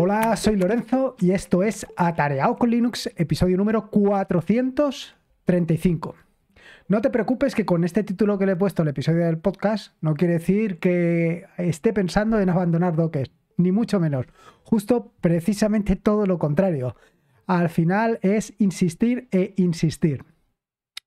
Hola, soy Lorenzo y esto es Atareado con Linux, episodio número 435. No te preocupes que con este título que le he puesto al episodio del podcast no quiere decir que esté pensando en abandonar Docker, ni mucho menos. Justo precisamente todo lo contrario. Al final es insistir e insistir.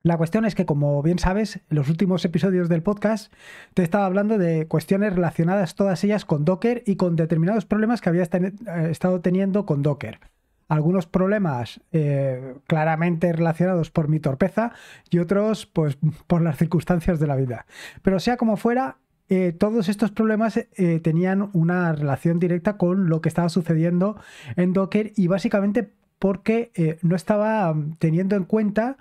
La cuestión es que, como bien sabes, en los últimos episodios del podcast te estaba hablando de cuestiones relacionadas todas ellas con Docker y con determinados problemas que había eh, estado teniendo con Docker. Algunos problemas eh, claramente relacionados por mi torpeza y otros pues por las circunstancias de la vida. Pero sea como fuera, eh, todos estos problemas tenían una relación directa con lo que estaba sucediendo en Docker y básicamente porque no estaba mm, teniendo en cuenta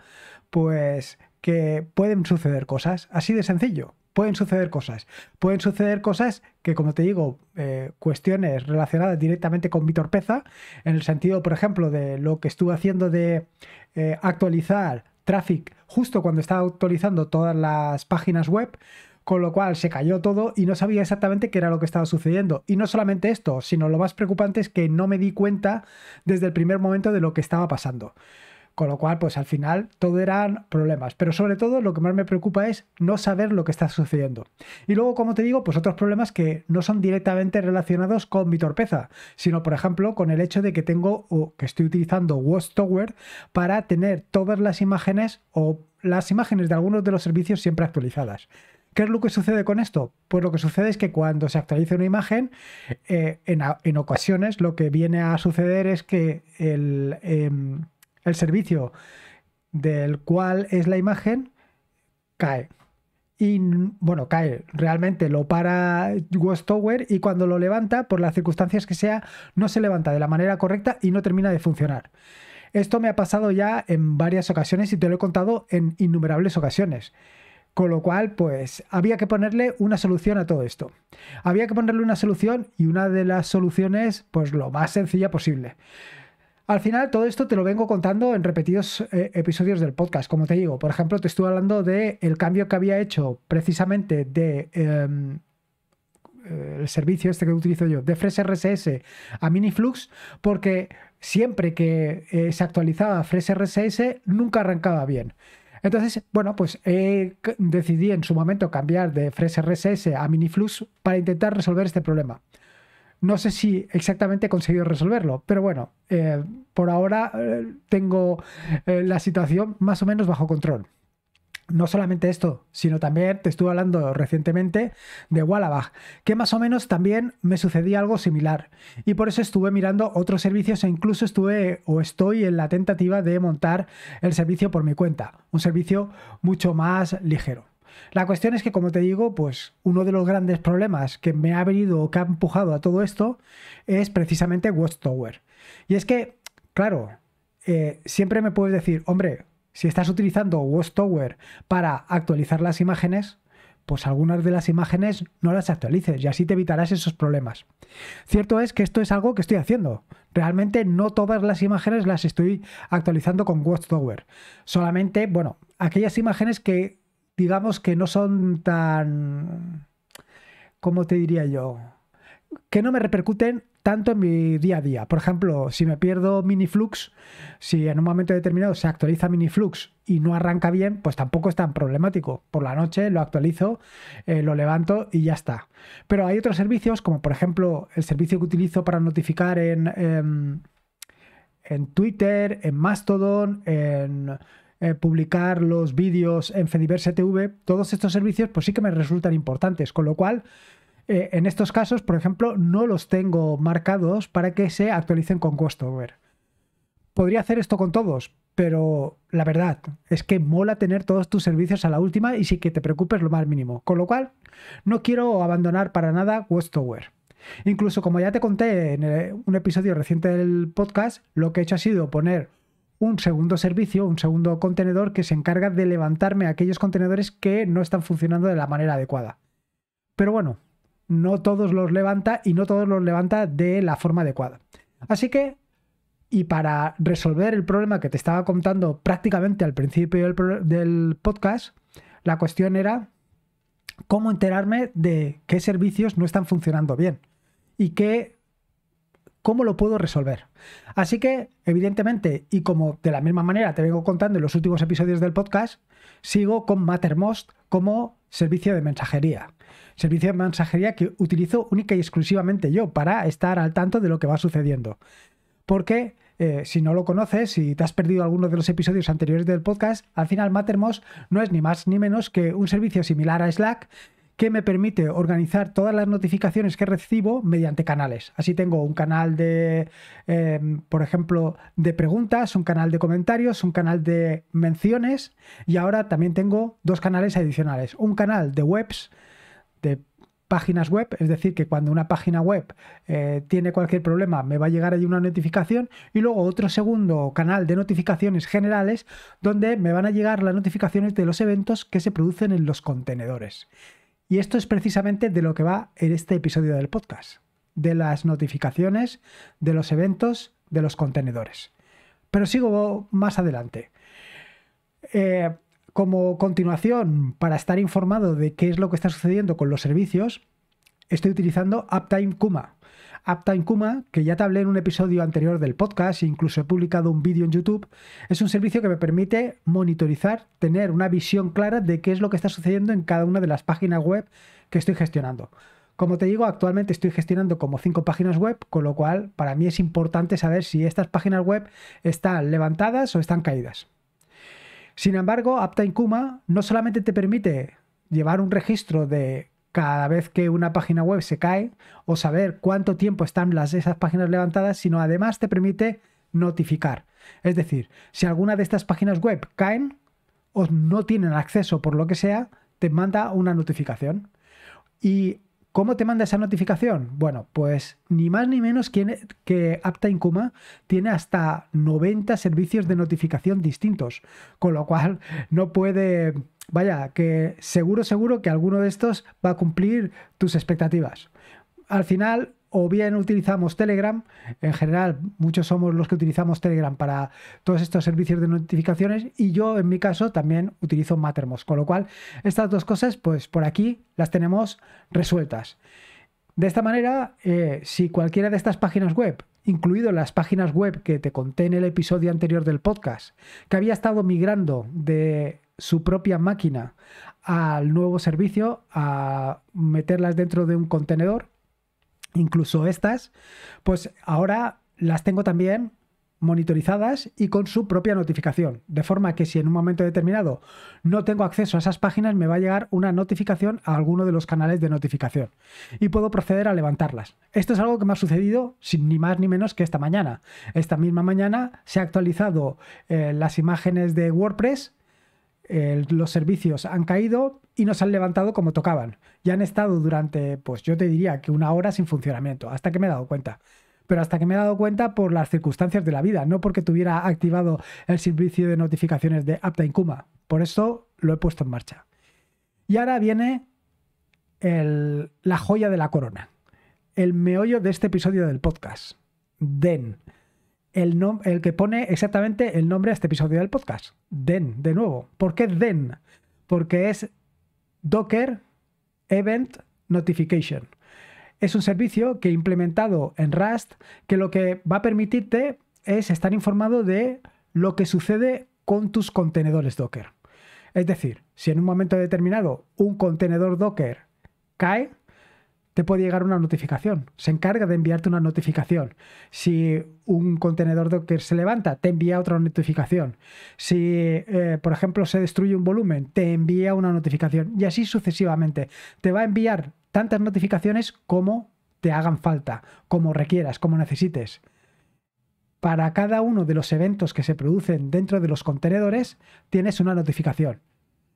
pues que pueden suceder cosas, así de sencillo. Pueden suceder cosas. Pueden suceder cosas que, como te digo, eh, cuestiones relacionadas directamente con mi torpeza, en el sentido, por ejemplo, de lo que estuve haciendo de eh, actualizar Traffic justo cuando estaba actualizando todas las páginas web, con lo cual se cayó todo y no sabía exactamente qué era lo que estaba sucediendo. Y no solamente esto, sino lo más preocupante es que no me di cuenta desde el primer momento de lo que estaba pasando. Con lo cual, pues al final todo eran problemas. Pero sobre todo lo que más me preocupa es no saber lo que está sucediendo. Y luego, como te digo, pues otros problemas que no son directamente relacionados con mi torpeza, sino por ejemplo con el hecho de que tengo o que estoy utilizando Watchtower para tener todas las imágenes o las imágenes de algunos de los servicios siempre actualizadas. ¿Qué es lo que sucede con esto? Pues lo que sucede es que cuando se actualiza una imagen, eh, en, ocasiones lo que viene a suceder es que el... Em, el servicio del cual es la imagen cae. Y bueno, cae, realmente lo para Tower, y cuando lo levanta, por las circunstancias que sea, no se levanta de la manera correcta y no termina de funcionar. Esto me ha pasado ya en varias ocasiones y te lo he contado en innumerables ocasiones. Con lo cual, pues había que ponerle una solución a todo esto. Había que ponerle una solución y una de las soluciones, pues lo más sencilla posible. Al final, todo esto te lo vengo contando en repetidos eh, episodios del podcast, como te digo. Por ejemplo, te estuve hablando del el cambio que había hecho precisamente de... Em, el servicio este que utilizo yo, de FreshRSS RSS a MiniFlux, porque siempre que eh, se actualizaba FreshRSS, RSS nunca arrancaba bien. Entonces, bueno, pues decidí en su momento cambiar de FreshRSS a MiniFlux para intentar resolver este problema. No sé si exactamente he conseguido resolverlo, pero bueno, eh, por ahora eh, tengo eh, la situación más o menos bajo control. No solamente esto, sino también te estuve hablando recientemente de Wallabag, que más o menos también me sucedía algo similar. Y por eso estuve mirando otros servicios e incluso estuve o estoy en la tentativa de montar el servicio por mi cuenta, un servicio mucho más ligero. La cuestión es que, como te digo, pues uno de los grandes problemas que me ha venido o que ha empujado a todo esto es precisamente Watchtower. Y es que, claro, eh, siempre me puedes decir, hombre, si estás utilizando Watchtower para actualizar las imágenes, pues algunas de las imágenes no las actualices y así te evitarás esos problemas. Cierto es que esto es algo que estoy haciendo. Realmente no todas las imágenes las estoy actualizando con Watchtower. Solamente, bueno, aquellas imágenes que digamos, que no son tan, ¿cómo te diría yo? Que no me repercuten tanto en mi día a día. Por ejemplo, si me pierdo Miniflux, si en un momento determinado se actualiza Miniflux y no arranca bien, pues tampoco es tan problemático. Por la noche lo actualizo, eh, lo levanto y ya está. Pero hay otros servicios, como por ejemplo el servicio que utilizo para notificar en, em, en Twitter, en Mastodon, en eh, publicar los vídeos en Fediverse TV, todos estos servicios pues sí que me resultan importantes, con lo cual eh, en estos casos, por ejemplo, no los tengo marcados para que se actualicen con Westover. Podría hacer esto con todos, pero la verdad es que mola tener todos tus servicios a la última y sí que te preocupes lo más mínimo. Con lo cual, no quiero abandonar para nada Westover. Incluso como ya te conté en eh, un episodio reciente del podcast, lo que he hecho ha sido poner un segundo servicio, un segundo contenedor que se encarga de levantarme aquellos contenedores que no están funcionando de la manera adecuada. Pero bueno, no todos los levanta y no todos los levanta de la forma adecuada. Así que, y para resolver el problema que te estaba contando prácticamente al principio del, podcast, la cuestión era cómo enterarme de qué servicios no están funcionando bien y qué ¿Cómo lo puedo resolver? Así que, evidentemente, y como de la misma manera te vengo contando en los últimos episodios del podcast, sigo con Mattermost como servicio de mensajería. Servicio de mensajería que utilizo única y exclusivamente yo para estar al tanto de lo que va sucediendo. Porque eh, si no lo conoces, si te has perdido alguno de los episodios anteriores del podcast, al final Mattermost no es ni más ni menos que un servicio similar a Slack que me permite organizar todas las notificaciones que recibo mediante canales. Así tengo un canal de, em, por ejemplo, de preguntas, un canal de comentarios, un canal de menciones y ahora también tengo dos canales adicionales. Un canal de webs, de páginas web, es decir, que cuando una página web eh, tiene cualquier problema me va a llegar allí una notificación y luego otro segundo canal de notificaciones generales donde me van a llegar las notificaciones de los eventos que se producen en los contenedores. Y esto es precisamente de lo que va en este episodio del podcast, de las notificaciones, de los eventos, de los contenedores. Pero sigo más adelante. Eh, como continuación, para estar informado de qué es lo que está sucediendo con los servicios, estoy utilizando Uptime Kuma. Uptime Kuma, que ya te hablé en un episodio anterior del podcast, incluso he publicado un vídeo en YouTube, es un servicio que me permite monitorizar, tener una visión clara de qué es lo que está sucediendo en cada una de las páginas web que estoy gestionando. Como te digo, actualmente estoy gestionando como cinco páginas web, con lo cual para mí es importante saber si estas páginas web están levantadas o están caídas. Sin embargo, Uptime Kuma no solamente te permite llevar un registro de cada vez que una página web se cae o saber cuánto tiempo están las, esas páginas levantadas, sino además te permite notificar. Es decir, si alguna de estas páginas web caen o no tienen acceso por lo que sea, te manda una notificación. ¿Y cómo te manda esa notificación? Bueno, pues ni más ni menos que, que Apta Kuma tiene hasta 90 servicios de notificación distintos, con lo cual no puede vaya, que seguro, seguro que alguno de estos va a cumplir tus expectativas. Al final, o bien utilizamos Telegram, en general muchos somos los que utilizamos Telegram para todos estos servicios de notificaciones y yo en mi caso también utilizo Mattermost, con lo cual estas dos cosas pues por aquí las tenemos resueltas. De esta manera, eh, si cualquiera de estas páginas web, incluido las páginas web que te conté en el episodio anterior del podcast, que había estado migrando de su propia máquina al nuevo servicio, a meterlas dentro de un contenedor. Incluso estas, pues ahora las tengo también monitorizadas y con su propia notificación. De forma que si en un momento determinado no tengo acceso a esas páginas, me va a llegar una notificación a alguno de los canales de notificación y puedo proceder a levantarlas. Esto es algo que me ha sucedido sin ni más ni menos que esta mañana. Esta misma mañana se ha actualizado eh, las imágenes de WordPress los servicios han caído y no se han levantado como tocaban. Ya han estado durante, pues yo te diría que una hora sin funcionamiento, hasta que me he dado cuenta. Pero hasta que me he dado cuenta por las circunstancias de la vida, no porque tuviera activado el servicio de notificaciones de apta Kuma. Por eso lo he puesto en marcha. Y ahora viene la joya de la corona, el meollo de este episodio del podcast. Den el, el que pone exactamente el nombre a este episodio del podcast. Den, de nuevo. ¿Por qué Den? Porque es Docker Event Notification. Es un servicio que he implementado en Rust que lo que va a permitirte es estar informado de lo que sucede con tus contenedores Docker. Es decir, si en un momento determinado un contenedor Docker cae, te puede llegar una notificación. Se encarga de enviarte una notificación. Si un contenedor Docker se levanta, te envía otra notificación. Si, eh, por ejemplo, se destruye un volumen, te envía una notificación. Y así sucesivamente. Te va a enviar tantas notificaciones como te hagan falta, como requieras, como necesites. Para cada uno de los eventos que se producen dentro de los contenedores, tienes una notificación.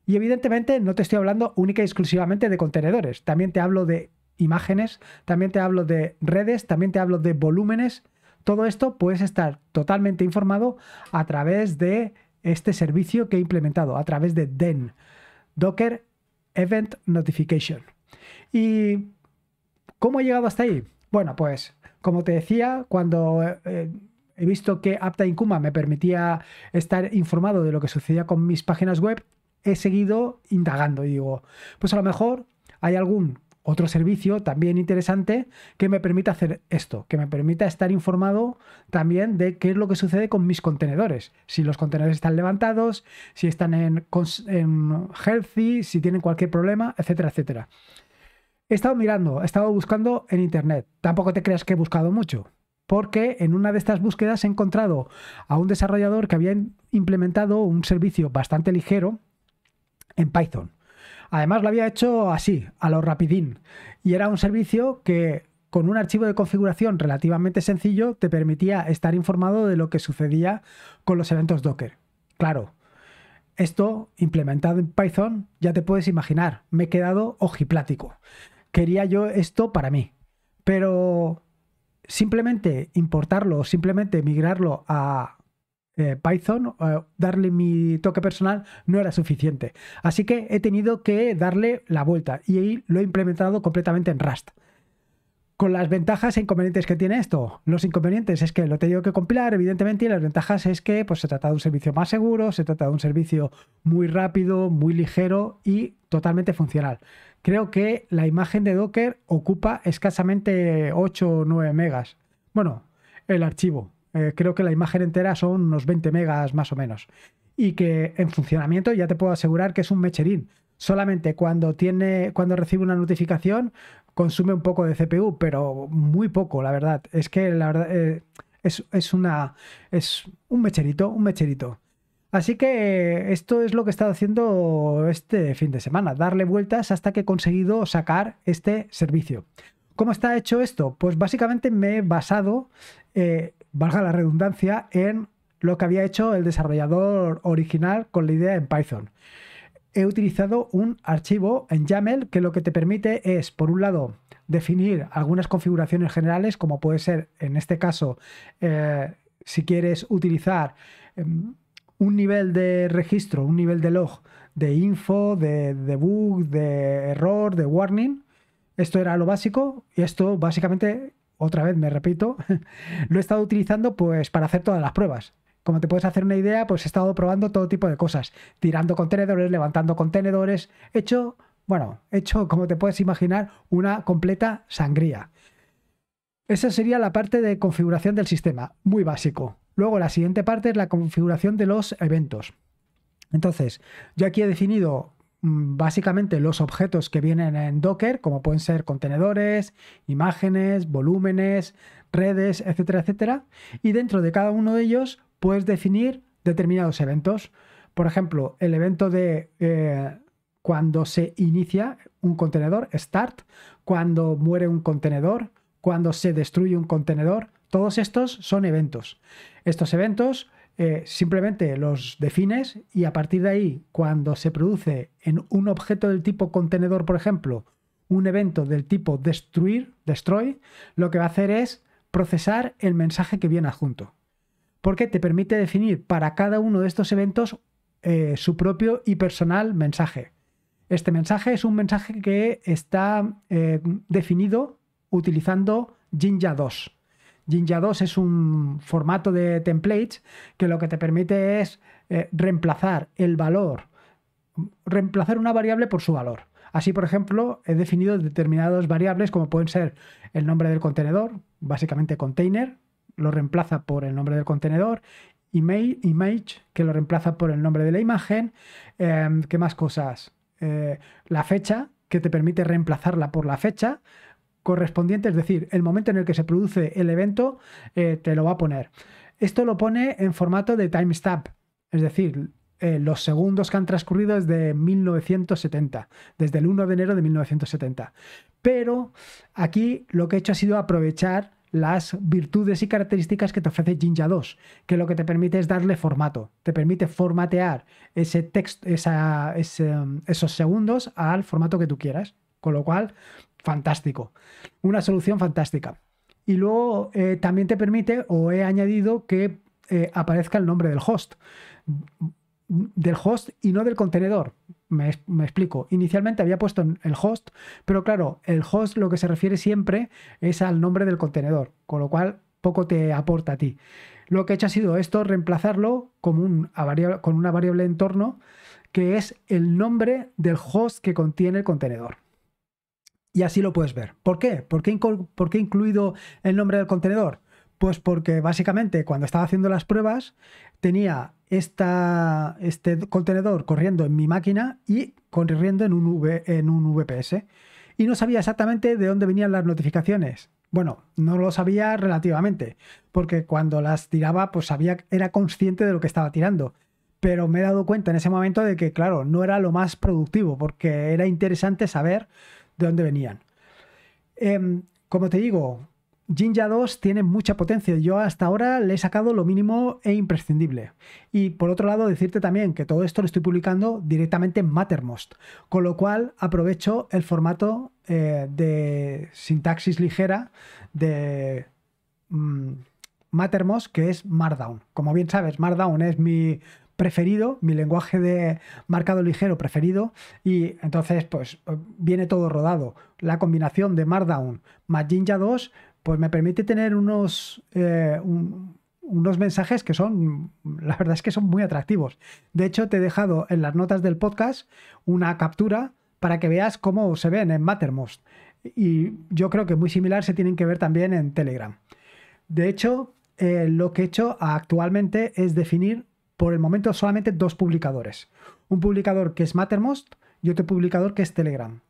Y evidentemente no te estoy hablando única y exclusivamente de contenedores, también te hablo de imágenes, también te hablo de redes, también te hablo de volúmenes. Todo esto puedes estar totalmente informado a través de este servicio que he implementado, a través de DEN, Docker Event Notification. ¿Y cómo he llegado hasta ahí? Bueno, pues como te decía, cuando eh, he visto que apta Incuma me permitía estar informado de lo que sucedía con mis páginas web, he seguido indagando y digo, pues a lo mejor hay algún otro servicio también interesante que me permita hacer esto, que me permita estar informado también de qué es lo que sucede con mis contenedores. Si los contenedores están levantados, si están en, healthy, si tienen cualquier problema, etcétera, etcétera. He estado mirando, he estado buscando en internet. Tampoco te creas que he buscado mucho, porque en una de estas búsquedas he encontrado a un desarrollador que había implementado un servicio bastante ligero en Python. Además lo había hecho así, a lo rapidín, y era un servicio que con un archivo de configuración relativamente sencillo te permitía estar informado de lo que sucedía con los eventos Docker. Claro, esto implementado en Python, ya te puedes imaginar, me he quedado ojiplático. Quería yo esto para mí, pero simplemente importarlo, o simplemente migrarlo a eh, Python, eh, darle mi toque personal no era suficiente. Así que he tenido que darle la vuelta y ahí lo he implementado completamente en Rust. Con las ventajas e inconvenientes que tiene esto. Los inconvenientes es que lo he tenido que compilar, evidentemente, y las ventajas es que pues, se trata de un servicio más seguro, se trata de un servicio muy rápido, muy ligero y totalmente funcional. Creo que la imagen de Docker ocupa escasamente 8 o 9 megas. Bueno, el archivo, eh, creo que la imagen entera son unos 20 megas más o menos. Y que en funcionamiento ya te puedo asegurar que es un mecherín. Solamente cuando, tiene, cuando recibe una notificación consume un poco de CPU, pero muy poco, la verdad. Es que eh, es, una, es un mecherito, un mecherito. Así que eh, esto es lo que he estado haciendo este fin de semana, darle vueltas hasta que he conseguido sacar este servicio. ¿Cómo está hecho esto? Pues básicamente me he basado valga la redundancia, en lo que había hecho el desarrollador original con la idea en Python. He utilizado un archivo en YAML que lo que te permite es, por un lado, definir algunas configuraciones generales, como puede ser, en este caso, eh, si quieres utilizar em, un nivel de registro, un nivel de log de info, de, de bug, de error, de warning. Esto era lo básico y esto básicamente otra vez me repito, lo he estado utilizando pues para hacer todas las pruebas. Como te puedes hacer una idea, pues he estado probando todo tipo de cosas, tirando contenedores, levantando contenedores, hecho, bueno, he hecho, como te puedes imaginar, una completa sangría. Esa sería la parte de configuración del sistema, muy básico. Luego la siguiente parte es la configuración de los eventos. Entonces, yo aquí he definido Mm, básicamente los objetos que vienen en Docker, como pueden ser contenedores, imágenes, volúmenes, redes, etcétera, etcétera. Y dentro de cada uno de ellos puedes definir determinados eventos. Por ejemplo, el evento de eh, cuando se inicia un contenedor, start, cuando muere un contenedor, cuando se destruye un contenedor. Todos estos son eventos. Estos eventos eh, simplemente los defines y a partir de ahí, cuando se produce en un objeto del tipo contenedor, por ejemplo, un evento del tipo destruir, destroy, lo que va a hacer es procesar el mensaje que viene adjunto. Porque te permite definir para cada uno de estos eventos eh, su propio y personal mensaje. Este mensaje es un mensaje que está eh, definido utilizando Jinja 2. Jinja 2 es un formato de templates que lo que te permite es eh, reemplazar el valor, reemplazar una variable por su valor. Así, por ejemplo, he definido determinadas variables como pueden ser el nombre del contenedor, básicamente container, lo reemplaza por el nombre del contenedor, image, que lo reemplaza por el nombre de la imagen, em, ¿qué más cosas? Eh, la fecha, que te permite reemplazarla por la fecha, correspondiente, es decir, el momento en el que se produce el evento, eh, te lo va a poner. Esto lo pone en formato de timestamp, es decir, eh, los segundos que han transcurrido desde 1970, desde el 1 de enero de 1970. Pero aquí lo que he hecho ha sido aprovechar las virtudes y características que te ofrece Jinja 2, que lo que te permite es darle formato, te permite formatear ese texto, esos segundos al formato que tú quieras. Con lo cual, fantástico. Una solución fantástica. Y luego eh, también te permite, o he añadido, que eh, aparezca el nombre del host. Del host y no del contenedor. Me, explico. Inicialmente había puesto el host, pero claro, el host lo que se refiere siempre es al nombre del contenedor, con lo cual poco te aporta a ti. Lo que he hecho ha sido esto, reemplazarlo con, un, variable, con una variable entorno que es el nombre del host que contiene el contenedor y así lo puedes ver. ¿Por qué? ¿Por qué, he incluido el nombre del contenedor? Pues porque básicamente cuando estaba haciendo las pruebas tenía este contenedor corriendo en mi máquina y corriendo en un, en un VPS. Y no sabía exactamente de dónde venían las notificaciones. Bueno, no lo sabía relativamente, porque cuando las tiraba, pues sabía, era consciente de lo que estaba tirando. Pero me he dado cuenta en ese momento de que, claro, no era lo más productivo, porque era interesante saber de dónde venían. Em, como te digo, Jinja 2 tiene mucha potencia. Yo hasta ahora le he sacado lo mínimo e imprescindible. Y por otro lado, decirte también que todo esto lo estoy publicando directamente en Mattermost, con lo cual aprovecho el formato eh, de sintaxis ligera de mm, Mattermost, que es Markdown. Como bien sabes, Markdown es mi preferido, mi lenguaje de marcado ligero preferido, y entonces pues viene todo rodado. La combinación de Markdown más Jinja 2 pues me permite tener unos, eh, unos mensajes que son, la verdad es que son muy atractivos. De hecho, te he dejado en las notas del podcast una captura para que veas cómo se ven en Mattermost. Y yo creo que muy similar se tienen que ver también en Telegram. De hecho, eh, lo que he hecho actualmente es definir por el momento solamente dos publicadores. Un publicador que es Mattermost y otro publicador que es Telegram.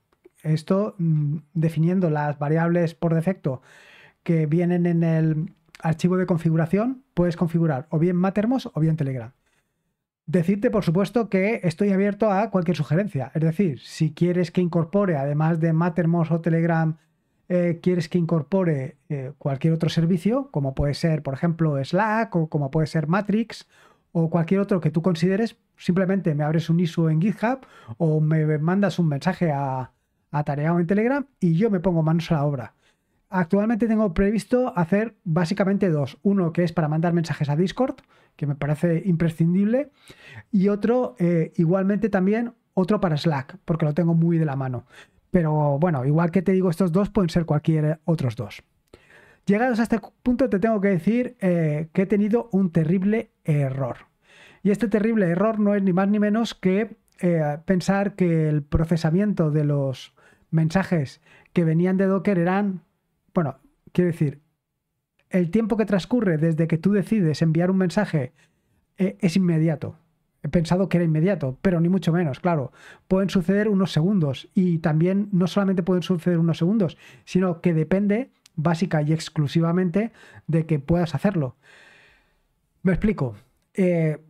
Esto mm, definiendo las variables por defecto que vienen en el archivo de configuración, puedes configurar o bien Mattermost o bien Telegram. Decirte, por supuesto, que estoy abierto a cualquier sugerencia. Es decir, si quieres que incorpore, además de Mattermost o Telegram, eh, quieres que incorpore eh, cualquier otro servicio, como puede ser, por ejemplo, Slack o como puede ser Matrix o cualquier otro que tú consideres, simplemente me abres un ISO en GitHub o me mandas un mensaje a, a en Telegram y yo me pongo manos a la obra. Actualmente tengo previsto hacer básicamente dos. Uno que es para mandar mensajes a Discord, que me parece imprescindible, y otro eh, igualmente también otro para Slack, porque lo tengo muy de la mano. Pero bueno, igual que te digo estos dos, pueden ser cualquier otros dos. Llegados a este punto te tengo que decir eh, que he tenido un terrible error. Y este terrible error no es ni más ni menos que eh, pensar que el procesamiento de los mensajes que venían de Docker eran, bueno, quiero decir, el tiempo que transcurre desde que tú decides enviar un mensaje eh, es inmediato. He pensado que era inmediato, pero ni mucho menos, claro. Pueden suceder unos segundos y también no solamente pueden suceder unos segundos, sino que depende básica y exclusivamente de que puedas hacerlo. Me explico. Eh,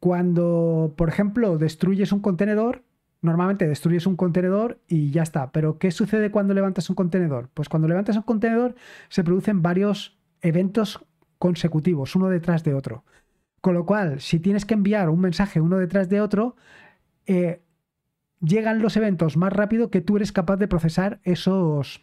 cuando, por ejemplo, destruyes un contenedor, normalmente destruyes un contenedor y ya está. Pero ¿qué sucede cuando levantas un contenedor? Pues cuando levantas un contenedor se producen varios eventos consecutivos, uno detrás de otro. Con lo cual, si tienes que enviar un mensaje uno detrás de otro, eh, llegan los eventos más rápido que tú eres capaz de procesar esos,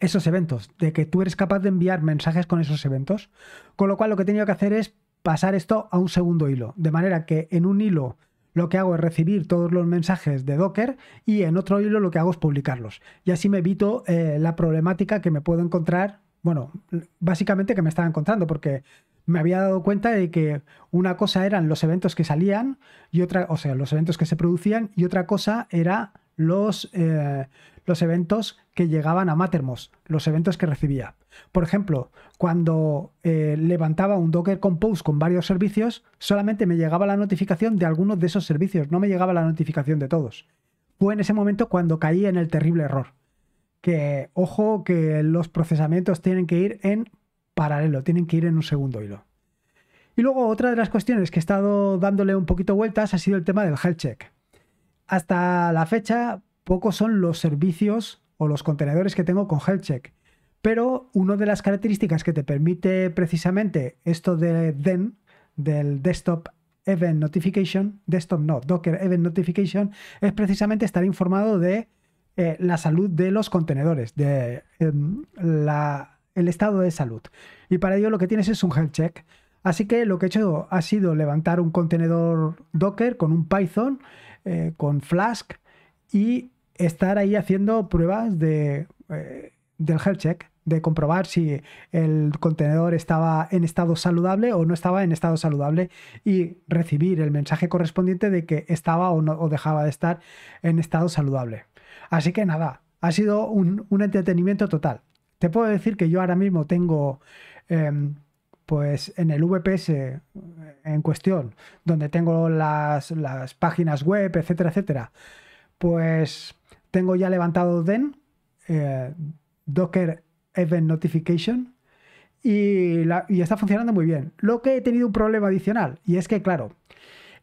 esos eventos, de que tú eres capaz de enviar mensajes con esos eventos. Con lo cual lo que he tenido que hacer es pasar esto a un segundo hilo, de manera que en un hilo lo que hago es recibir todos los mensajes de Docker y en otro hilo lo que hago es publicarlos. Y así me evito eh, la problemática que me puedo encontrar, bueno, básicamente que me estaba encontrando, porque me había dado cuenta de que una cosa eran los eventos que salían y otra, o sea, los eventos que se producían y otra cosa era los, eh, los eventos que llegaban a Mattermost, los eventos que recibía. Por ejemplo, cuando eh, levantaba un Docker Compose con varios servicios, solamente me llegaba la notificación de algunos de esos servicios, no me llegaba la notificación de todos. Fue en ese momento cuando caí en el terrible error. Que, ojo, que los procesamientos tienen que ir en paralelo, tienen que ir en un segundo hilo. Y luego otra de las cuestiones que he estado dándole un poquito vueltas ha sido el tema del health check. Hasta la fecha, pocos son los servicios o los contenedores que tengo con HealthCheck. Pero una de las características que te permite precisamente esto de DEN, del Desktop Event Notification, Desktop no, Docker Event Notification, es precisamente estar informado de eh, la salud de los contenedores, de em, el estado de salud. Y para ello lo que tienes es un health check. Así que lo que he hecho ha sido levantar un contenedor Docker con un Python, eh, con Flask y estar ahí haciendo pruebas de, eh, del health check, de comprobar si el contenedor estaba en estado saludable o no estaba en estado saludable y recibir el mensaje correspondiente de que estaba o, no, o dejaba de estar en estado saludable. Así que nada, ha sido un, entretenimiento total. Te puedo decir que yo ahora mismo tengo... Em, pues en el VPS eh, en cuestión, donde tengo las, las, páginas web, etcétera, etcétera, pues tengo ya levantado Den, eh, Docker Event Notification, y, y, está funcionando muy bien. Lo que he tenido un problema adicional, y es que, claro,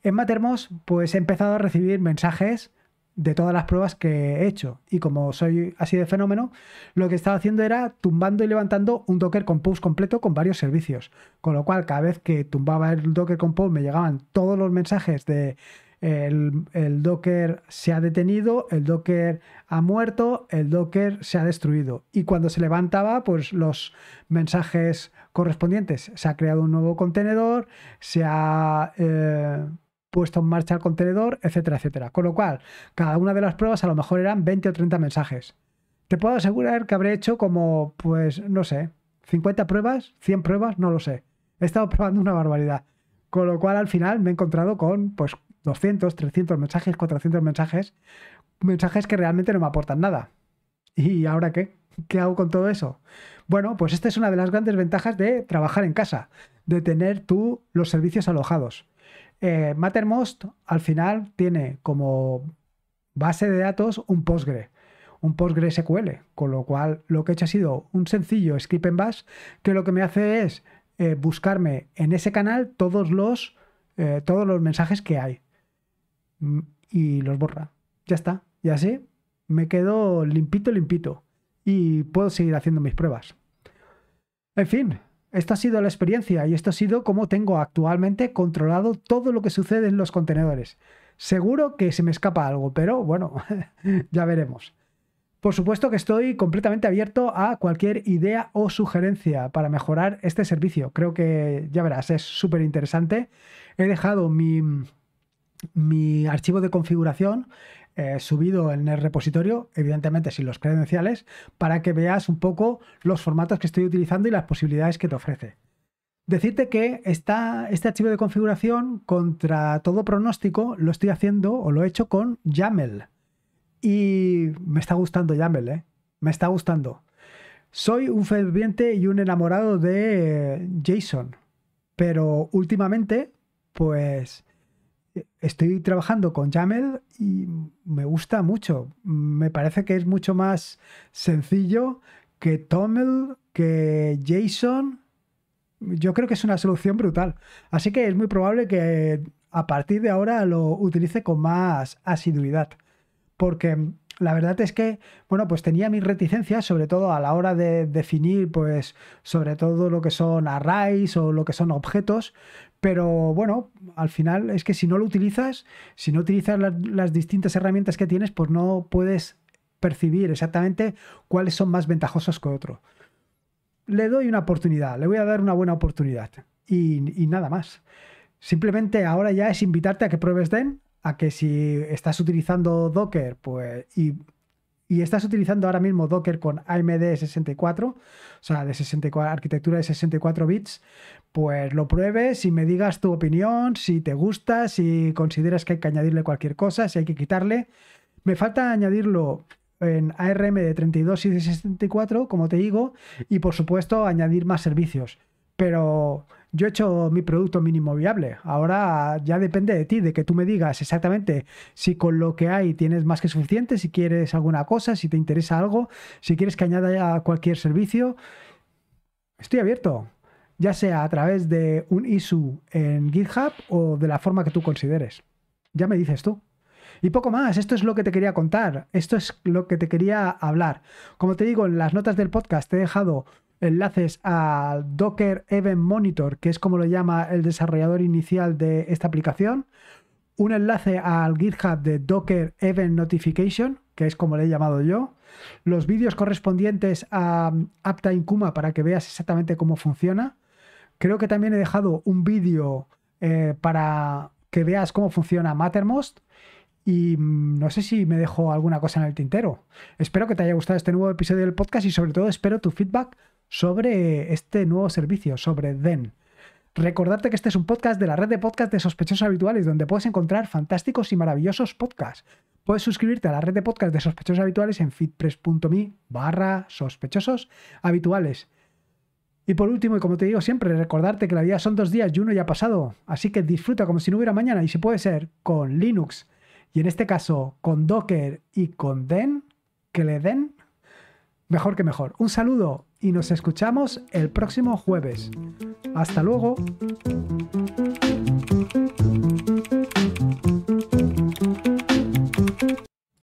en Mattermost, pues he empezado a recibir mensajes de todas las pruebas que he hecho. Y como soy así de fenómeno, lo que estaba haciendo era tumbando y levantando un Docker Compose completo con varios servicios. Con lo cual, cada vez que tumbaba el Docker Compose, me llegaban todos los mensajes de el, Docker se ha detenido, el Docker ha muerto, el Docker se ha destruido. Y cuando se levantaba, pues los mensajes correspondientes. Se ha creado un nuevo contenedor, se ha eh, puesto en marcha el contenedor, etcétera, etcétera. Con lo cual, cada una de las pruebas a lo mejor eran 20 o 30 mensajes. Te puedo asegurar que habré hecho como, pues, no sé, 50 pruebas, 100 pruebas, no lo sé. He estado probando una barbaridad. Con lo cual al final me he encontrado con pues 200, 300 mensajes, 400 mensajes, mensajes que realmente no me aportan nada. ¿Y ahora qué? ¿Qué hago con todo eso? Bueno, pues esta es una de las grandes ventajas de trabajar en casa, de tener tú los servicios alojados. Eh, Mattermost al final tiene como base de datos un Postgre, un SQL, con lo cual lo que he hecho ha sido un sencillo script en bash que lo que me hace es eh, buscarme en ese canal todos los, eh, todos los mensajes que hay. Mm, y los borra. Ya está, ya sé me quedo limpito, limpito y puedo seguir haciendo mis pruebas. En fin, esta ha sido la experiencia y esto ha sido como tengo actualmente controlado todo lo que sucede en los contenedores. Seguro que se me escapa algo, pero bueno, ya veremos. Por supuesto que estoy completamente abierto a cualquier idea o sugerencia para mejorar este servicio. Creo que, ya verás, es súper interesante. He dejado mi, mi archivo de configuración eh, subido en el repositorio, evidentemente sin los credenciales, para que veas un poco los formatos que estoy utilizando y las posibilidades que te ofrece. Decirte que está este archivo de configuración, contra todo pronóstico, lo estoy haciendo o lo he hecho con YAML. Y me está gustando YAML, ¿eh? Me está gustando. Soy un ferviente y un enamorado de eh, JSON, pero últimamente, pues estoy trabajando con YAML y me gusta mucho. Me parece que es mucho más sencillo que Toml, que JSON. Yo creo que es una solución brutal. Así que es muy probable que eh, a partir de ahora lo utilice con más asiduidad. Porque la verdad es que, bueno, pues tenía mis reticencias, sobre todo a la hora de definir, pues, sobre todo lo que son arrays o lo que son objetos, pero bueno, al final es que si no lo utilizas, si no utilizas las, distintas herramientas que tienes, pues no puedes percibir exactamente cuáles son más ventajosos que otro. Le doy una oportunidad, le voy a dar una buena oportunidad y nada más. Simplemente ahora ya es invitarte a que pruebes DEN, a que si estás utilizando Docker pues, y, estás utilizando ahora mismo Docker con AMD 64, o sea, de 64, arquitectura de 64 bits, pues lo pruebes y me digas tu opinión, si te gusta, si consideras que hay que añadirle cualquier cosa, si hay que quitarle. Me falta añadirlo en ARM de 32 y de 64, como te digo, y por supuesto añadir más servicios. Pero yo he hecho mi producto mínimo viable. Ahora ya depende de ti, de que tú me digas exactamente si con lo que hay tienes más que suficiente, si quieres alguna cosa, si te interesa algo, si quieres que añada cualquier servicio. Estoy abierto, ya sea a través de un issue en GitHub o de la forma que tú consideres. Ya me dices tú. Y poco más, esto es lo que te quería contar, esto es lo que te quería hablar. Como te digo, en las notas del podcast te he dejado enlaces al Docker Event Monitor, que es como lo llama el desarrollador inicial de esta aplicación, un enlace al GitHub de Docker Event Notification, que es como le he llamado yo, los vídeos correspondientes a um, Uptime Kuma para que veas exactamente cómo funciona. Creo que también he dejado un vídeo eh, para que veas cómo funciona Mattermost y mm, no sé si me dejo alguna cosa en el tintero. Espero que te haya gustado este nuevo episodio del podcast y sobre todo espero tu feedback sobre este nuevo servicio, sobre DEN. Recordarte que este es un podcast de la red de podcast de sospechosos habituales, donde puedes encontrar fantásticos y maravillosos podcasts. Puedes suscribirte a la red de podcast de sospechosos habituales en fitpress.me barra sospechosos habituales. Y por último, y como te digo siempre, recordarte que la vida son dos días y uno ya ha pasado, así que disfruta como si no hubiera mañana y si puede ser con Linux, y en este caso con Docker y con Den, que le den, mejor que mejor. Un saludo y nos escuchamos el próximo jueves. Hasta luego.